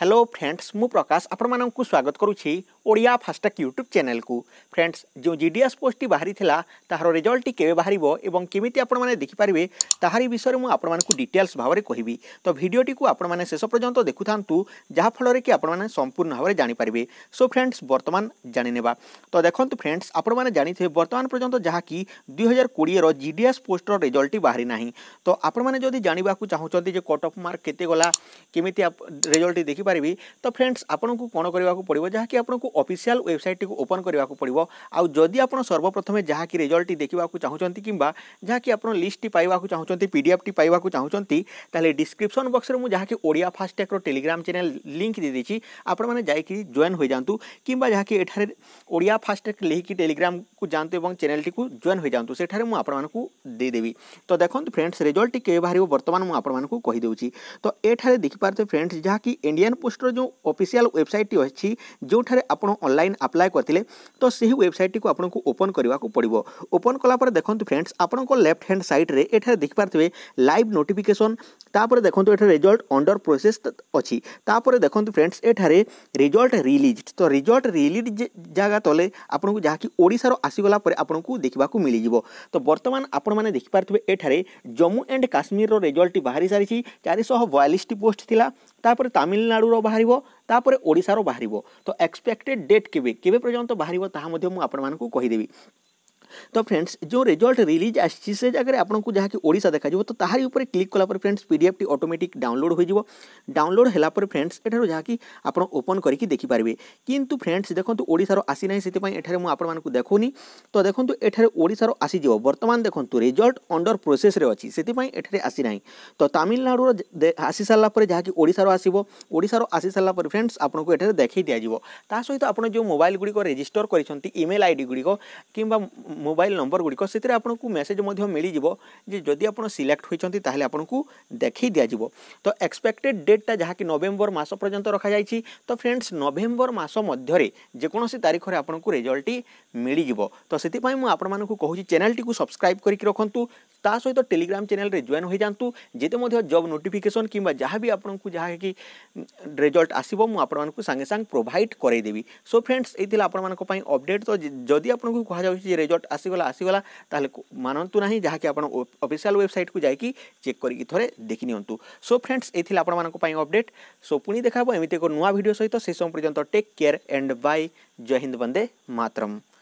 hello friends मु प्रकाश आपण मानक स्वागत करुच्छी ଓଡ଼ିଆ ଫାଷ୍ଟାକ୍ ୟୁଟ୍ୟୁବ୍ ଚ୍ୟାନେଲ୍କୁ ଫ୍ରେଣ୍ଡସ୍ ଯେଉଁ ଜି ଡି ଏସ୍ ପୋଷ୍ଟଟି ବାହାରିଥିଲା ତାହାର ରେଜଲ୍ଟଟି କେବେ ବାହାରିବ ଏବଂ କେମିତି ଆପଣମାନେ ଦେଖିପାରିବେ ତାହାରି ବିଷୟରେ ମୁଁ ଆପଣମାନଙ୍କୁ ଡିଟେଲ୍ସ ଭାବରେ କହିବି ତ ଭିଡ଼ିଓଟିକୁ ଆପଣମାନେ ଶେଷ ପର୍ଯ୍ୟନ୍ତ ଦେଖୁଥାନ୍ତୁ ଯାହାଫଳରେ କି ଆପଣମାନେ ସମ୍ପୂର୍ଣ୍ଣ ଭାବରେ ଜାଣିପାରିବେ ସୋ ଫ୍ରେଣ୍ଡସ୍ ବର୍ତ୍ତମାନ ଜାଣିନେବା ତ ଦେଖନ୍ତୁ ଫ୍ରେଣ୍ଡସ୍ ଆପଣମାନେ ଜାଣିଥିବେ ବର୍ତ୍ତମାନ ପର୍ଯ୍ୟନ୍ତ ଯାହାକି ଦୁଇ ହଜାର କୋଡ଼ିଏର ଜି ଡି ଏସ୍ ପୋଷ୍ଟର ରେଜଲ୍ଟଟି ବାହାରି ନାହିଁ ତ ଆପଣମାନେ ଯଦି ଜାଣିବାକୁ ଚାହୁଁଛନ୍ତି ଯେ କଟ୍ ଅଫ୍ ମାର୍କ କେତେ ଗଲା କେମିତି ରେଜଲ୍ଟଟି ଦେଖିପାରିବି ତ ଫ୍ରେଣ୍ଡସ୍ ଆପଣଙ୍କୁ କ'ଣ କରିବାକୁ ପଡ଼ିବ ଯାହାକି ଆପଣଙ୍କୁ अफिसील वेबसाइट टी ओपन करवाक पड़ो आदि आप सर्वप्रथमें जहाँ कि रेजल्ट देखा चाहूँ कि आपन लिस्ट पाइबाक चाहूँ पी डी एफ टी तेल डिस्क्रिप्सन बक्स में जहाँ कि Odia Fastrack Telegram channel link दे दीजिए आपण मैंने हो जातु कि ओडिया फास्टैग लिखिक टेलीग्राम को जातु और चैनल टी जॉन हो जातु सेठे मुदेवी तो देखते फ्रेंड्स रेजल्ट के बाहर बर्तमान मुझे तो यह देखिपे फ्रेंड्स जहाँकि इंडियान पोस्टर जो अफिसील वेबसाइट अच्छी जो आप অনলাইন অ্যাপ্লিকেশন করতিলে তো সেই ওয়েবসাইটটিকে আপনক ওপেন কৰিব লাগিব ওপেন কৰা পর দেখন্ত ফ্রেন্ডস আপনক লেফট হ্যান্ড সাইড রে এঠ দেখিব পাৰিবে লাইভ নোটিফিকেশন তাপরে দেখুন এটা রেজল্ট অন্ডর প্রোসেস অপরে দেখুন ফ্রেন্ডস এখানে রেজল্ট রিলিজ তো রেজল্ট রিলিজ জায়গা তলে আপনার যা কি ওড়শার আসিগলা পরে আপনার দেখা মিলিযোগ তো বর্তমান আপনার দেখিপারে এখানে জম্মু এন্ড কাশ্মীর রেজল্টটি বাহারি সারিছি চারিশহ বয়ালিশটি পোস্ট লা তাপরে তামিলনাড়ুর বাহার তাপরে ওড়শার বাহার তো এক্সপেক্টেড ডেট কেবে কেবে পর্যন্ত বাহার তাহলে আপনার কহিদেবি ତ ଫ୍ରେଣ୍ଡସ୍ ଯେଉଁ ରେଜଲ୍ଟ ରିଲିଜ୍ ଆସିଛି ସେ ଜାଗାରେ ଆପଣଙ୍କୁ ଯାହାକି ଓଡ଼ିଶା ଦେଖାଯିବ ତ ତାହାରି ଉପରେ କ୍ଲିକ୍ କଲା ପରେ ଫ୍ରେଣ୍ଡସ୍ ପି ଡି ଏଫ୍ଟି ଅଟୋମେଟିକ୍ ଡାଉନଲୋଡ଼ ହୋଇଯିବ ଡାଉନଲୋଡ଼ ହେଲା ପରେ ଫ୍ରେଣ୍ଡସ୍ ଏଠାରୁ ଯାହାକି ଆପଣ ଓପନ୍ କରିକି ଦେଖିପାରିବେ କିନ୍ତୁ ଫ୍ରେଣ୍ଡସ୍ ଦେଖନ୍ତୁ ଓଡ଼ିଶାର ଆସିନାହିଁ ସେଥିପାଇଁ ଏଠାରେ ମୁଁ ଆପଣମାନଙ୍କୁ ଦେଖୁନି ତ ଦେଖନ୍ତୁ ଏଠାରେ ଓଡ଼ିଶାର ଆସିଯିବ ବର୍ତ୍ତମାନ ଦେଖନ୍ତୁ ରେଜଲ୍ଟ ଅଣ୍ଡର ପ୍ରୋସେସ୍ରେ ଅଛି ସେଥିପାଇଁ ଏଠାରେ ଆସିନାହିଁ ତ ତାମିଲନାଡ଼ୁର ଆସିସାରିଲା ପରେ ଯାହାକି ଓଡ଼ିଶାର ଆସିବ ଓଡ଼ିଶାର ଆସିସାରିଲା ପରେ ଫ୍ରେଣ୍ଡସ୍ ଆପଣଙ୍କୁ ଏଠାରେ ଦେଖାଇ ଦିଆଯିବ ତା ସହିତ ଆପଣ ଯେଉଁ ମୋବାଇଲ ଗୁଡ଼ିକ ରେଜିଷ୍ଟର କରିଛନ୍ତି ଇମେଲ୍ ଆଇ ଡ଼ି ଗୁଡ଼ିକ କିମ୍ବା ମୋବାଇଲ ନମ୍ବର ଗୁଡ଼ିକ ସେଥିରେ ଆପଣଙ୍କୁ ମେସେଜ୍ ମଧ୍ୟ ମିଳିଯିବ ଯେ ଯଦି ଆପଣ ସିଲେକ୍ଟ ହୋଇଛନ୍ତି ତାହେଲେ ଆପଣଙ୍କୁ ଦେଖାଇ ଦିଆଯିବ ତ ଏକ୍ସପେକ୍ଟେଡ୍ ଡେଟ୍ଟା ଯାହାକି ନଭେମ୍ବର ମାସ ପର୍ଯ୍ୟନ୍ତ ରଖାଯାଇଛି ତ ଫ୍ରେଣ୍ଡସ୍ ନଭେମ୍ବର ମାସ ମଧ୍ୟରେ ଯେକୌଣସି ତାରିଖରେ ଆପଣଙ୍କୁ ରେଜଲ୍ଟଟି ମିଳିଯିବ ତ ସେଥିପାଇଁ ମୁଁ ଆପଣମାନଙ୍କୁ କହୁଛି ଚ୍ୟାନେଲଟିକୁ ସବସ୍କ୍ରାଇବ୍ କରିକି ରଖନ୍ତୁ ତା ସହିତ ଟେଲିଗ୍ରାମ ଚ୍ୟାନେଲରେ ଜଏନ୍ ହୋଇଯାଆନ୍ତୁ ଯେତେ ମଧ୍ୟ ଜବ୍ ନୋଟିଫିକେସନ୍ କିମ୍ବା ଯାହା ବି ଆପଣଙ୍କୁ ଯାହାକି ରେଜଲ୍ଟ ଆସିବ ମୁଁ ଆପଣମାନଙ୍କୁ ସାଙ୍ଗେ ସାଙ୍ଗେ ପ୍ରୋଭାଇଡ଼ କରାଇଦେବି ସୋ ଫ୍ରେଣ୍ଡସ୍ ଏଇ ଥିଲା ଆପଣମାନଙ୍କ ପାଇଁ ଅପଡ଼େଟ୍ ତ ଯଦି ଆପଣଙ୍କୁ କୁହାଯାଉଛି ଯେ ରେଜଲ୍ଟ ଆସିଗଲା ଆସିଗଲା ତାହେଲେ ମାନନ୍ତୁ ନାହିଁ ଯାହାକି ଆପଣ ଅଫିସିଆଲ ୱେବସାଇଟ୍କୁ ଯାଇକି ଚେକ୍ କରିକି ଥରେ ଦେଖି ନିଅନ୍ତୁ ସୋ ଫ୍ରେଣ୍ଡସ୍ ଏଇ ଥିଲା ଆପଣମାନଙ୍କ ପାଇଁ ଅପଡ଼େଟ୍ ସୋ ପୁଣି ଦେଖା ହେବ ଏମିତି ଏକ ନୂଆ ଭିଡ଼ିଓ ସହିତ ସେ ସମୟ ପର୍ଯ୍ୟନ୍ତ take care and bye Jai Hind Vande Mataram